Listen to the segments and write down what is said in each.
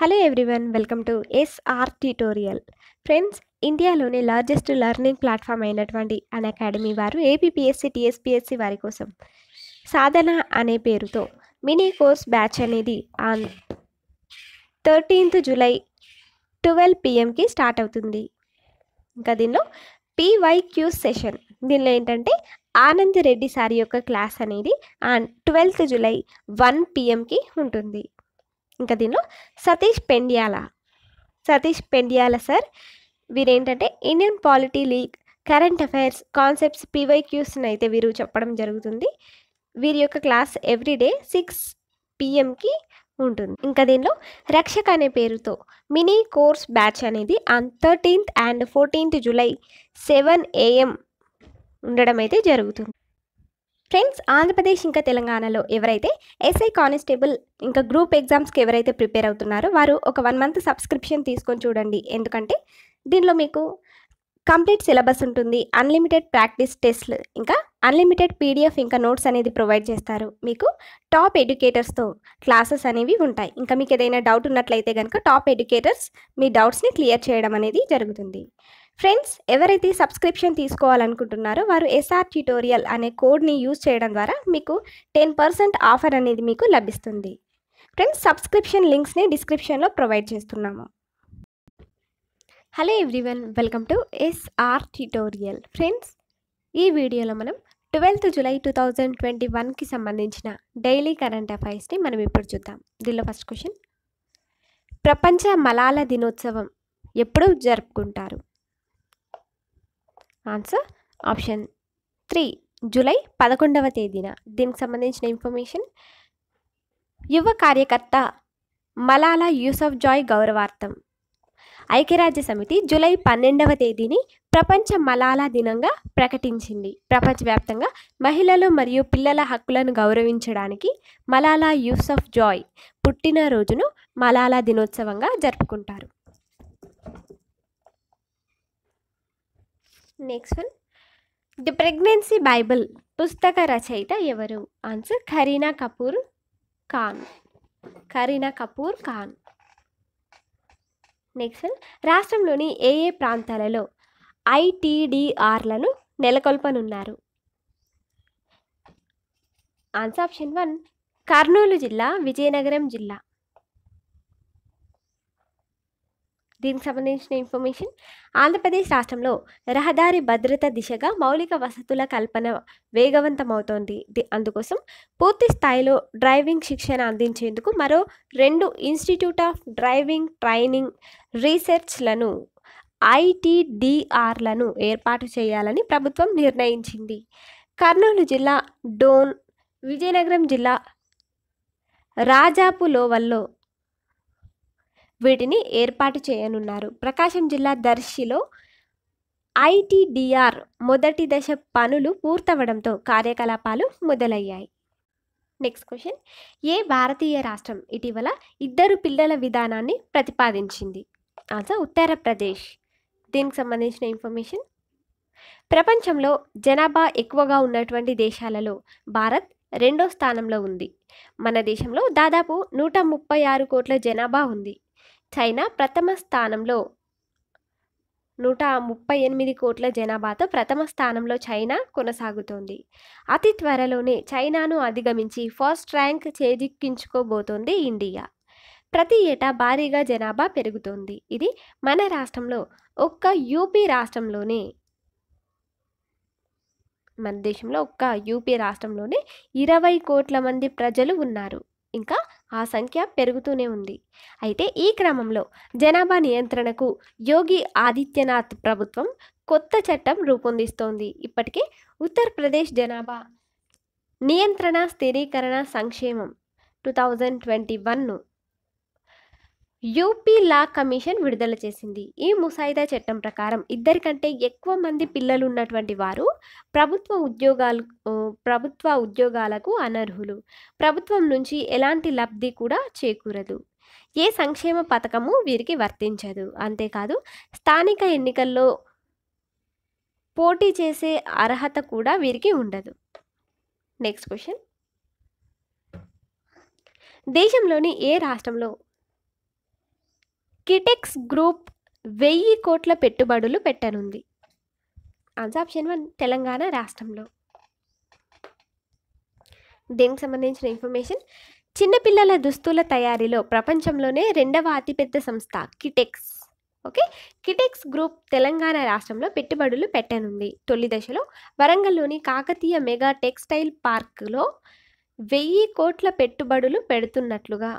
hello everyone welcome to SR tutorial friends ఇండియాలోని largest learning platform అయినటువంటి Unacademy వారు APPSC TSPSC వారి కోసం సాధన అనే పేరుతో మినీ కోర్స్ బ్యాచ్ అనేది ఆన్ థర్టీన్త్ జూలై ట్వెల్వ్ పిఎంకి స్టార్ట్ అవుతుంది ఇంకా దీనిలో పీవైక్యూ సెషన్ దీనిలో ఏంటంటే ఆనంద్ రెడ్డి సార్ యొక్క క్లాస్ అనేది ఆన్ ట్వెల్త్ జూలై వన్ పిఎంకి ఉంటుంది ఇంకా దీనిలో సతీష్ పెండ్యాల సతీష్ పెండ్యాల సార్ వీరేంటంటే Indian polity league current affairs concepts పీవైక్యూస్ని అయితే వీరు చెప్పడం జరుగుతుంది వీరి యొక్క క్లాస్ ఎవ్రీడే సిక్స్ పిఎంకి ఉంటుంది ఇంకా దీనిలో రక్షక్ అనే పేరుతో మినీ కోర్స్ బ్యాచ్ అనేది on thirteenth and fourteenth July seven AM ఉండడం అయితే జరుగుతుంది ఫ్రెండ్స్ ఆంధ్రప్రదేశ్ ఇంకా తెలంగాణలో ఎవరైతే ఎస్ఐ కానిస్టేబుల్ ఇంకా గ్రూప్ ఎగ్జామ్స్కి ఎవరైతే ప్రిపేర్ అవుతున్నారో వారు ఒక వన్ మంత్ సబ్స్క్రిప్షన్ తీసుకొని చూడండి ఎందుకంటే దీనిలో మీకు కంప్లీట్ సిలబస్ ఉంటుంది అన్లిమిటెడ్ ప్రాక్టీస్ టెస్ట్లు ఇంకా అన్లిమిటెడ్ పీడిఎఫ్ ఇంకా నోట్స్ అనేది ప్రొవైడ్ చేస్తారు మీకు టాప్ ఎడ్యుకేటర్స్తో క్లాసెస్ అనేవి ఉంటాయి ఇంకా మీకు ఏదైనా డౌట్ ఉన్నట్లయితే కనుక టాప్ ఎడ్యుకేటర్స్ మీ డౌట్స్ని క్లియర్ చేయడం అనేది జరుగుతుంది ఫ్రెండ్స్ ఎవరైతే సబ్స్క్రిప్షన్ తీసుకోవాలనుకుంటున్నారో వారు ఎస్ఆర్ ట్యూటోరియల్ అనే కోడ్ని యూజ్ చేయడం ద్వారా మీకు టెన్ పర్సెంట్ ఆఫర్ అనేది మీకు లభిస్తుంది ఫ్రెండ్స్ సబ్స్క్రిప్షన్ లింక్స్ని డిస్క్రిప్షన్లో ప్రొవైడ్ చేస్తున్నాము hello everyone welcome to SR tutorial friends ఈ వీడియోలో మనం twelfth July two thousand twenty వన్కి సంబంధించిన డైలీ కరెంట్ అఫైర్స్ని మనం ఇప్పుడు చూద్దాం దీనిలో ఫస్ట్ క్వశ్చన్ ప్రపంచ మలాల దినోత్సవం ఎప్పుడు జరుపుకుంటారు ఆన్సర్ ఆప్షన్ త్రీ జూలై పదకొండవ తేదీన దీనికి సంబంధించిన ఇన్ఫర్మేషన్ యువ కార్యకర్త మలాలా యూసఫ్ జాయ్ గౌరవార్థం ఐక్యరాజ్య సమితి జూలై పన్నెండవ తేదీని ప్రపంచ మలాలా దినంగా ప్రకటించింది ప్రపంచవ్యాప్తంగా మహిళలు మరియు పిల్లల హక్కులను గౌరవించడానికి మలాలా యూసఫ్ జాయ్ పుట్టినరోజును మలాలా దినోత్సవంగా జరుపుకుంటారు next one the pregnancy bible పుస్తక రచయిత ఎవరు answer Kareena Kapoor Khan Kareena Kapoor Khan next one రాష్ట్రంలోని ఏ ఏ ప్రాంతాలలో ఐటీడీఆర్లను నెలకొల్పనున్నారు ఆన్సర్ ఆప్షన్ వన్ కర్నూలు జిల్లా విజయనగరం జిల్లా దీనికి సంబంధించిన ఇన్ఫర్మేషన్ ఆంధ్రప్రదేశ్ రాష్ట్రంలో రహదారి భద్రత దిశగా మౌలిక వసతుల కల్పన వేగవంతమవుతోంది అందుకోసం పూర్తి స్థాయిలో డ్రైవింగ్ శిక్షణ అందించేందుకు మరో రెండు ఇన్స్టిట్యూట్ ఆఫ్ డ్రైవింగ్ ట్రైనింగ్ రీసెర్చ్లను ఐటీడీఆర్లను ఏర్పాటు చేయాలని ప్రభుత్వం నిర్ణయించింది కర్నూలు జిల్లా డోన్ విజయనగరం జిల్లా రాజాపు లోవల్లో వీటిని ఏర్పాటు చేయనున్నారు ప్రకాశం జిల్లా దర్శిలో ఐటీడీఆర్ మొదటి దశ పనులు పూర్తవడంతో కార్యకలాపాలు మొదలయ్యాయి నెక్స్ట్ క్వశ్చన్ ఏ భారతీయ రాష్ట్రం ఇటీవల ఇద్దరు పిల్లల విధానాన్ని ప్రతిపాదించింది ఆన్సర్ ఉత్తరప్రదేశ్ దీనికి సంబంధించిన ఇన్ఫర్మేషన్ ప్రపంచంలో జనాభా ఎక్కువగా ఉన్నటువంటి దేశాలలో భారత్ రెండో స్థానంలో ఉంది మన దేశంలో దాదాపు నూట ముప్పై ఆరు కోట్ల జనాభా ఉంది చైనా ప్రథమ స్థానంలో నూట ముప్పై ఎనిమిది కోట్ల జనాభాతో ప్రథమ స్థానంలో చైనా కొనసాగుతోంది అతి త్వరలోనే చైనాను అధిగమించి ఫస్ట్ ర్యాంక్ చేజిక్కించుకోబోతోంది ఇండియా ప్రతి ఏటా భారీగా జనాభా పెరుగుతోంది ఇది మన రాష్ట్రంలో ఒక్క యూపీ రాష్ట్రంలోనే మన దేశంలో ఒక్క యూపీ రాష్ట్రంలోనే ఇరవై కోట్ల మంది ప్రజలు ఉన్నారు ఇంకా ఆ సంఖ్య పెరుగుతూనే ఉంది అయితే ఈ క్రమంలో జనాభా నియంత్రణకు యోగి ఆదిత్యనాథ్ ప్రభుత్వం కొత్త చట్టం రూపొందిస్తోంది ఇప్పటికే ఉత్తరప్రదేశ్ జనాభా నియంత్రణ స్థిరీకరణ సంక్షేమం టూ థౌజండ్ ట్వంటీ వన్ను యూపీ లా కమిషన్ విడుదల చేసింది ఈ ముసాయిదా చట్టం ప్రకారం ఇద్దరికంటే ఎక్కువ మంది పిల్లలు ఉన్నటువంటి వారు ప్రభుత్వ ఉద్యోగాలు ప్రభుత్వ ఉద్యోగాలకు అనర్హులు ప్రభుత్వం నుంచి ఎలాంటి లబ్ధి కూడా చేకూరదు ఏ సంక్షేమ పథకము వీరికి వర్తించదు అంతేకాదు స్థానిక ఎన్నికల్లో పోటీ చేసే అర్హత కూడా వీరికి ఉండదు నెక్స్ట్ క్వశ్చన్ దేశంలోని ఏ రాష్ట్రంలో కిటెక్స్ గ్రూప్ వెయ్యి కోట్ల పెట్టుబడులు పెట్టనుంది ఆన్సర్ ఆప్షన్ వన్ తెలంగాణ రాష్ట్రంలో దీనికి సంబంధించిన ఇన్ఫర్మేషన్ చిన్నపిల్లల దుస్తుల తయారీలో ప్రపంచంలోనే రెండవ అతిపెద్ద సంస్థ కిటెక్స్ ఓకే కిటెక్స్ గ్రూప్ తెలంగాణ రాష్ట్రంలో పెట్టుబడులు పెట్టనుంది తొలి దశలో వరంగల్లోని కాకతీయ మెగా టెక్స్టైల్ పార్క్లో వెయ్యి కోట్ల పెట్టుబడులు పెడుతున్నట్లుగా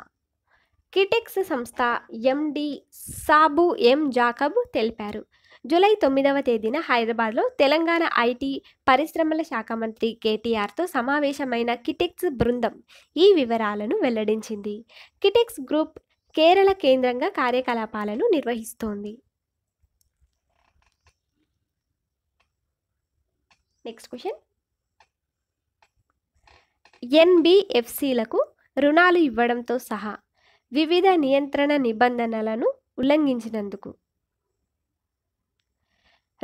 కిటెక్స్ సంస్థ ఎండి సాబు ఎం జాకబ్ తెలిపారు జూలై తొమ్మిదవ తేదీన హైదరాబాద్లో తెలంగాణ ఐటీ పరిశ్రమల శాఖ మంత్రి కేటీఆర్తో సమావేశమైన కిటెక్స్ బృందం ఈ వివరాలను వెల్లడించింది కిటెక్స్ గ్రూప్ కేరళ కేంద్రంగా కార్యకలాపాలను నిర్వహిస్తోంది నెక్స్ట్ క్వశ్చన్ ఎన్బిఎఫ్సిలకు రుణాలు ఇవ్వడంతో సహా వివిధ నియంత్రణ నిబంధనలను ఉల్లంఘించినందుకు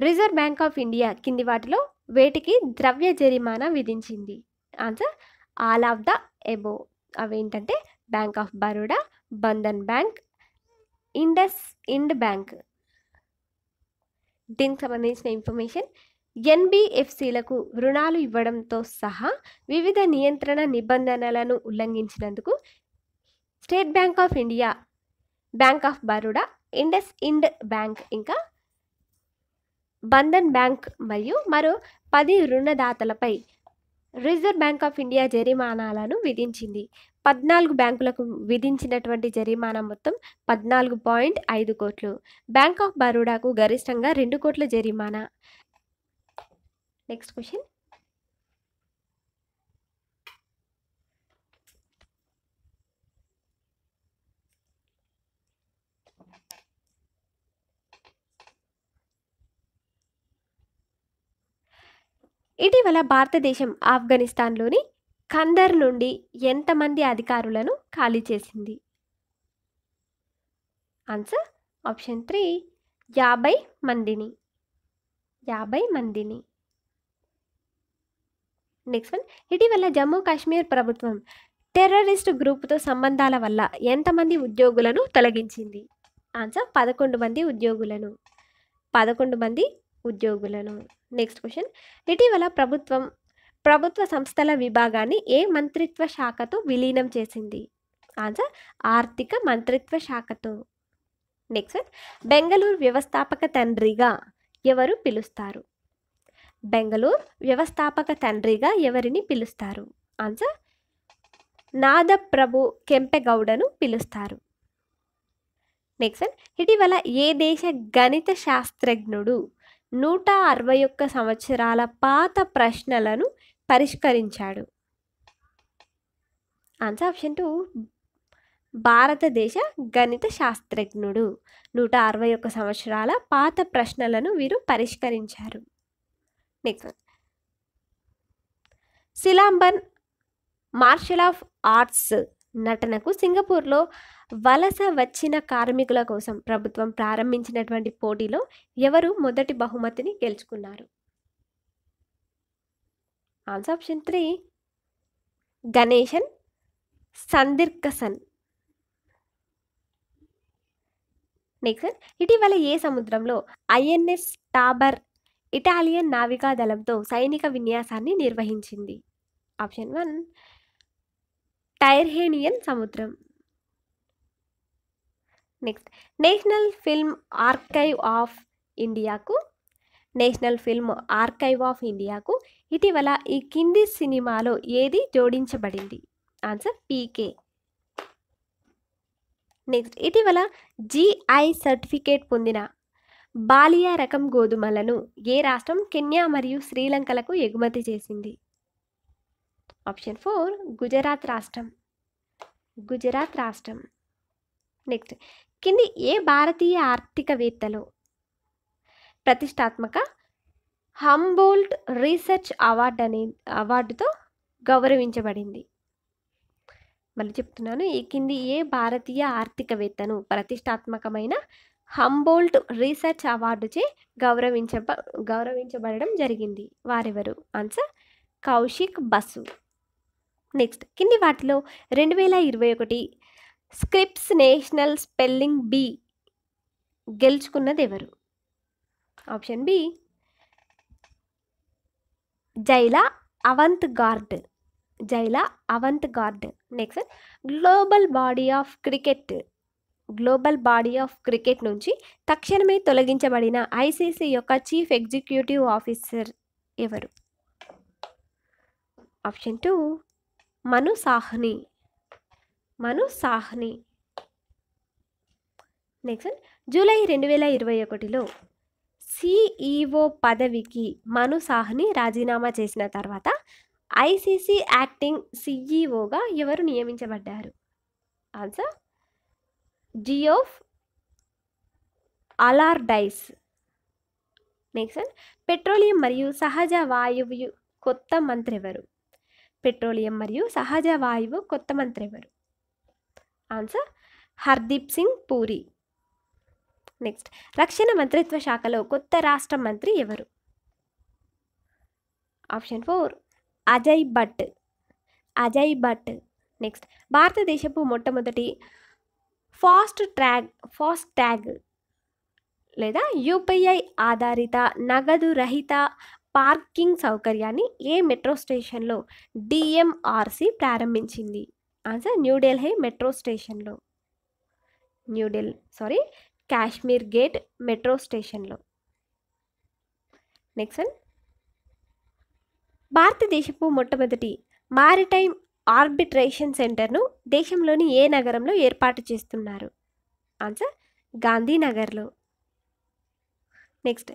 రిజర్వ్ బ్యాంక్ ఆఫ్ ఇండియా కింది వాటిలో వేటికి ద్రవ్య జరిమానా విధించింది answer all of the above అవేంటంటే bank of Baroda Bandhan bank IndusInd bank దీనికి సంబంధించిన ఇన్ఫర్మేషన్ ఎన్బిఎఫ్సిలకు రుణాలు ఇవ్వడంతో సహా వివిధ నియంత్రణ నిబంధనలను ఉల్లంఘించినందుకు state bank of India bank of Baroda IndusInd bank ఇంకా బంధన్ బ్యాంక్ మరియు మరో పది రుణదాతలపై రిజర్వ్ బ్యాంక్ ఆఫ్ ఇండియా జరిమానాలను విధించింది పద్నాలుగు బ్యాంకులకు విధించినటువంటి జరిమానా మొత్తం పద్నాలుగు పాయింట్ ఐదు కోట్లు బ్యాంక్ ఆఫ్ బరోడాకు గరిష్టంగా రెండు కోట్ల జరిమానా నెక్స్ట్ క్వశ్చన్ ఇటీవల భారతదేశం ఆఫ్ఘనిస్తాన్లోని ఖందర్ నుండి ఎంతమంది అధికారులను ఖాళీ చేసింది ఆన్సర్ ఆప్షన్ త్రీ యాభై మందిని యాభై మందిని నెక్స్ట్ వన్ ఇటీవల జమ్మూ కాశ్మీర్ ప్రభుత్వం టెర్రరిస్ట్ గ్రూప్తో సంబంధాల వల్ల ఎంతమంది ఉద్యోగులను తొలగించింది ఆన్సర్ పదకొండు మంది ఉద్యోగులను పదకొండు మంది ఉద్యోగులను నెక్స్ట్ క్వశ్చన్ ఇటీవల ప్రభుత్వం ప్రభుత్వ సంస్థల విభాగాన్ని ఏ మంత్రిత్వ శాఖతో విలీనం చేసింది ఆన్సర్ ఆర్థిక మంత్రిత్వ శాఖతో నెక్స్ట్ బెంగళూరు వ్యవస్థాపక తండ్రిగా ఎవరు పిలుస్తారు బెంగళూరు వ్యవస్థాపక తండ్రిగా ఎవరిని పిలుస్తారు ఆన్సర్ నాదప్రభు కెంపెగౌడను పిలుస్తారు నెక్స్ట్ ఇటీవల ఏ దేశ గణిత శాస్త్రజ్ఞుడు నూట అరవై ఒక్క సంవత్సరాల పాత ప్రశ్నలను పరిష్కరించాడు ఆన్సర్ ఆప్షన్ టూ భారతదేశ గణిత శాస్త్రజ్ఞుడు నూట అరవై ఒక్క సంవత్సరాల పాత ప్రశ్నలను వీరు పరిష్కరించారు next Silambam martial of arts నటనకు సింగపూర్లో వలస వచ్చిన కార్మికుల కోసం ప్రభుత్వం ప్రారంభించినటువంటి పోటీలో ఎవరు మొదటి బహుమతిని గెలుచుకున్నారు ఆన్సర్ ఆప్షన్ త్రీ గణేశన్ సందిర్కసన్ నెక్స్ట్ ఇటీవల ఏ సముద్రంలో ఐఎన్ఎస్ టాబర్ ఇటాలియన్ నావికా దళంతో సైనిక విన్యాసాన్ని నిర్వహించింది ఆప్షన్ వన్ టైర్హేనియన్ సముద్రం next national film archive of ఇండియాకు నేషనల్ ఫిల్మ్ ఆర్కైవ్ ఆఫ్ ఇండియాకు ఇటీవల ఈ కింది సినిమాలో ఏది జోడించబడింది ఆన్సర్ పీకే నెక్స్ట్ ఇటీవల జిఐ సర్టిఫికేట్ పొందిన బాలియా రకం గోధుమలను ఏ రాష్ట్రం కెన్యా మరియు శ్రీలంకలకు ఎగుమతి చేసింది ఆప్షన్ ఫోర్ గుజరాత్ రాష్ట్రం గుజరాత్ రాష్ట్రం నెక్స్ట్ కింది ఏ భారతీయ ఆర్థికవేత్తలు ప్రతిష్టాత్మక హంబోల్ట్ రీసెర్చ్ అవార్డు అనే అవార్డుతో గౌరవించబడింది మళ్ళీ చెప్తున్నాను ఈ కింది ఏ భారతీయ ఆర్థికవేత్తను ప్రతిష్టాత్మకమైన హంబోల్ట్ రీసెర్చ్ అవార్డుచే గౌరవించబ గౌరవించబడడం జరిగింది వారెవరు ఆన్సర్ కౌశిక్ బసు నెక్స్ట్ కింది వాటిలో రెండు వేల ఇరవై ఒకటి స్క్రిప్స్ నేషనల్ స్పెల్లింగ్ బి గెలుచుకున్నది ఎవరు option B Zaila Avant Garde Zaila Avant Garde next global body of cricket global body of cricket నుంచి తక్షణమే తొలగించబడిన ఐసీసీ యొక్క చీఫ్ ఎగ్జిక్యూటివ్ ఆఫీసర్ ఎవరు option two Manu Sawhney Manu Sawhney next July రెండు వేల ఇరవై ఒకటిలో సిఈఓ పదవికి మను సాహ్ని రాజీనామా చేసిన తర్వాత ఐసీసీ యాక్టింగ్ సిఈఓగా ఎవరు నియమించబడ్డారు answer Geoff Allardice next petroleum మరియు సహజ వాయువు కొత్త మంత్రి ఎవరు పెట్రోలియం మరియు సహజ వాయువు కొత్త మంత్రి ఎవరు ఆన్సర్ హర్దీప్ సింగ్ పూరి నెక్స్ట్ రక్షణ మంత్రిత్వ శాఖలో కొత్త రాష్ట్ర మంత్రి ఎవరు option four Ajay Bhatt Ajay Bhatt next భారతదేశపు మొట్టమొదటి ఫాస్ట్ ట్రాగ్ ఫాస్ట్ ట్యాగ్ లేదా యూపీఐ ఆధారిత నగదు రహిత పార్కింగ్ సౌకర్యాన్ని ఏ మెట్రో స్టేషన్లో డిఎంఆర్సి ప్రారంభించింది ఆన్సర్ న్యూఢిల్లీ మెట్రో స్టేషన్లో New Delhi sorry Kashmere gate metro స్టేషన్లో నెక్స్ట్ వన్ భారతదేశపు మొట్టమొదటి మారిటైమ్ ఆర్బిట్రేషన్ సెంటర్ను దేశంలోని ఏ నగరంలో ఏర్పాటు చేస్తున్నారు ఆన్సర్ గాంధీనగర్లో next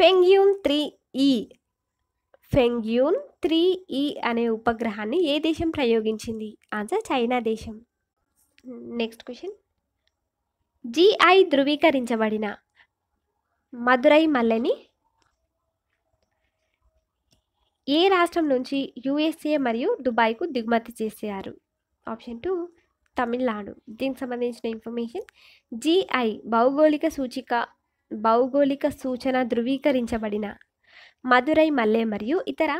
Fengyun three E Fengyun three E అనే ఉపగ్రహాన్ని ఏ దేశం ప్రయోగించింది ఆన్సర్ చైనా దేశం నెక్స్ట్ క్వశ్చన్ జిఐ ధృవీకరించబడిన మధురై మల్లెని ఏ రాష్ట్రం నుంచి యుఎస్ఏ మరియు దుబాయ్కు దిగుమతి చేసారు ఆప్షన్ టూ తమిళనాడు దీనికి సంబంధించిన ఇన్ఫర్మేషన్ జిఐ భౌగోళిక సూచిక భౌగోళిక సూచన ధృవీకరించబడిన మధురై మల్లె మరియు ఇతర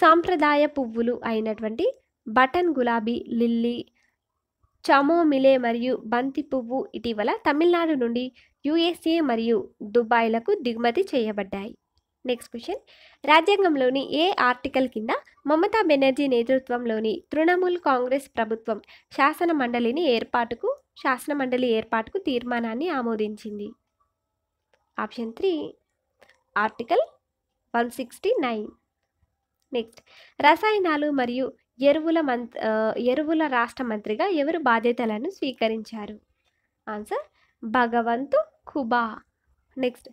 సాంప్రదాయ పువ్వులు అయినటువంటి బటన్ గులాబీ లిల్లీ చమోమిలే మరియు బంతి పువ్వు ఇటీవల తమిళనాడు నుండి యుఎస్ఏ మరియు దుబాయ్లకు దిగుమతి చేయబడ్డాయి నెక్స్ట్ క్వశ్చన్ రాజ్యాంగంలోని ఏ ఆర్టికల్ కింద మమతా బెనర్జీ నేతృత్వంలోని తృణమూల్ కాంగ్రెస్ ప్రభుత్వం శాసన మండలిని ఏర్పాటుకు శాసన మండలి ఏర్పాటుకు తీర్మానాన్ని ఆమోదించింది option three article one sixty nine next రసాయనాలు మరియు ఎరువుల మంత్ ఎరువుల రాష్ట్ర మంత్రిగా ఎవరు బాధ్యతలను స్వీకరించారు ఆన్సర్ భగవంతు ఖుబా నెక్స్ట్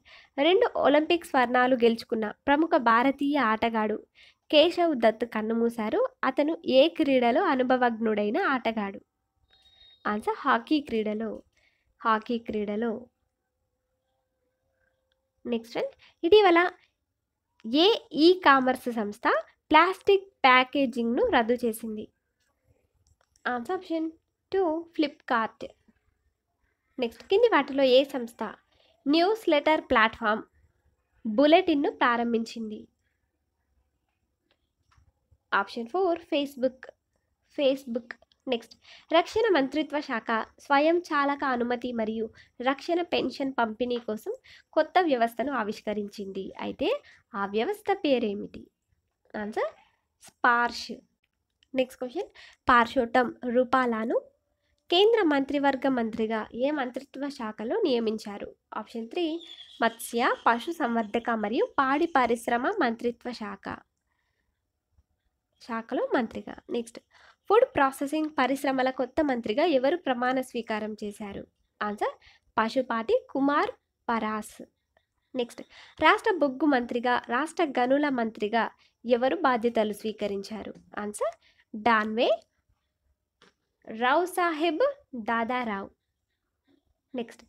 రెండు ఒలింపిక్ స్వర్ణాలు గెలుచుకున్న ప్రముఖ భారతీయ ఆటగాడు కేశవ్ దత్ కన్నుమూశారు అతను ఏ క్రీడలో అనుభవజ్ఞుడైన ఆటగాడు ఆన్సర్ హాకీ క్రీడలో హాకీ క్రీడలో నెక్స్ట్ ఇటీవల ఏ ఈ కామర్స్ సంస్థ ప్లాస్టిక్ ప్యాకేజింగ్ను రద్దు చేసింది answer option two Flipkart next కింది వాటిలో ఏ సంస్థ న్యూస్ లెటర్ ప్లాట్ఫామ్ బులెటిన్ను ప్రారంభించింది option four Facebook Facebook next రక్షణ మంత్రిత్వ శాఖ స్వయం చాలక అనుమతి మరియు రక్షణ పెన్షన్ పంపిణీ కోసం కొత్త వ్యవస్థను ఆవిష్కరించింది అయితే ఆ వ్యవస్థ పేరేమిటి answer Sparsh next question Parshottam రూపాలాను కేంద్ర మంత్రివర్గ మంత్రిగా ఏ మంత్రిత్వ శాఖలో నియమించారు ఆప్షన్ త్రీ మత్స్య పశు సంవర్ధక మరియు పాడి పరిశ్రమ మంత్రిత్వ శాఖ శాఖలో మంత్రిగా నెక్స్ట్ ఫుడ్ ప్రాసెసింగ్ పరిశ్రమల కొత్త మంత్రిగా ఎవరు ప్రమాణ స్వీకారం చేశారు ఆన్సర్ పశుపాటి కుమార్ పరాస్ నెక్స్ట్ రాష్ట్ర బొగ్గు మంత్రిగా రాష్ట్ర గనుల మంత్రిగా ఎవరు బాధ్యతలు స్వీకరించారు answer Danve Rao Saheb Dadarao next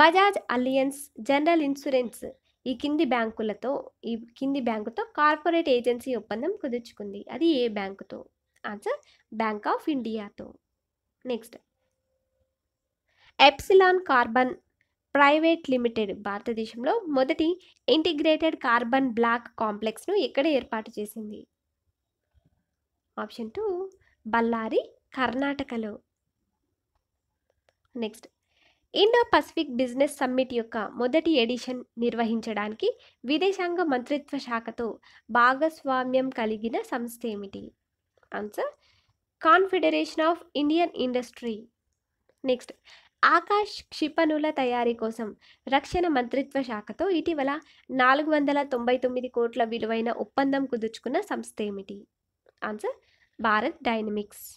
Bajaj Allianz general insurance ఈ కింది బ్యాంకులతో ఈ కింది బ్యాంకుతో కార్పొరేట్ ఏజెన్సీ ఒప్పందం కుదుర్చుకుంది అది ఏ బ్యాంకుతో ఆన్సర్ బ్యాంక్ ఆఫ్ ఇండియాతో next Epsilon carbon private limited భారతదేశంలో మొదటి ఇంటిగ్రేటెడ్ కార్బన్ బ్లాక్ కాంప్లెక్స్ను ఎక్కడ ఏర్పాటు చేసింది ఆప్షన్ టూ బళ్ళారి కర్ణాటకలో next Indo Pacific business summit యొక్క మొదటి ఎడిషన్ నిర్వహించడానికి విదేశాంగ మంత్రిత్వ శాఖతో భాగస్వామ్యం కలిగిన సంస్థ ఏమిటి answer confederation of Indian industry next Akash క్షిపణుల తయారీ కోసం రక్షణ మంత్రిత్వ శాఖతో ఇటీవల నాలుగు వందల తొంభై తొమ్మిది కోట్ల విలువైన ఒప్పందం కుదుర్చుకున్న సంస్థ ఏమిటి ఆన్సర్ భారత్ డైనమిక్స్